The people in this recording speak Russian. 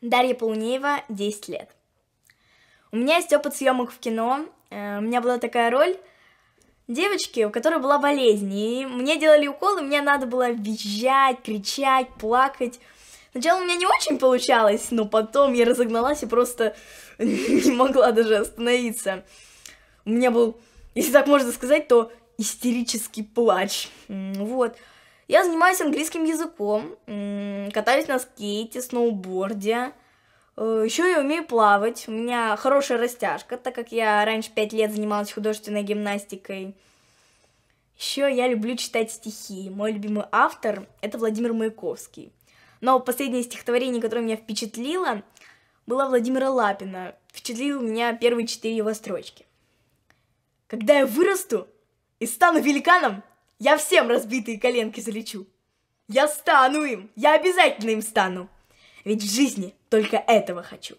Дарья Полунеева, 10 лет. У меня есть опыт съемок в кино. Э, у меня была такая роль девочки, у которой была болезнь. И мне делали укол, и мне надо было визжать, кричать, плакать. Сначала у меня не очень получалось, но потом я разогналась и просто не могла даже остановиться. У меня был, если так можно сказать, то истерический плач. Вот. Я занимаюсь английским языком. Катались на скейте, сноуборде. Э, Еще я умею плавать. У меня хорошая растяжка, так как я раньше пять лет занималась художественной гимнастикой. Еще я люблю читать стихи. Мой любимый автор — это Владимир Маяковский. Но последнее стихотворение, которое меня впечатлило, было Владимира Лапина. Впечатлило меня первые четыре его строчки. «Когда я вырасту и стану великаном, я всем разбитые коленки залечу». Я стану им! Я обязательно им стану! Ведь в жизни только этого хочу.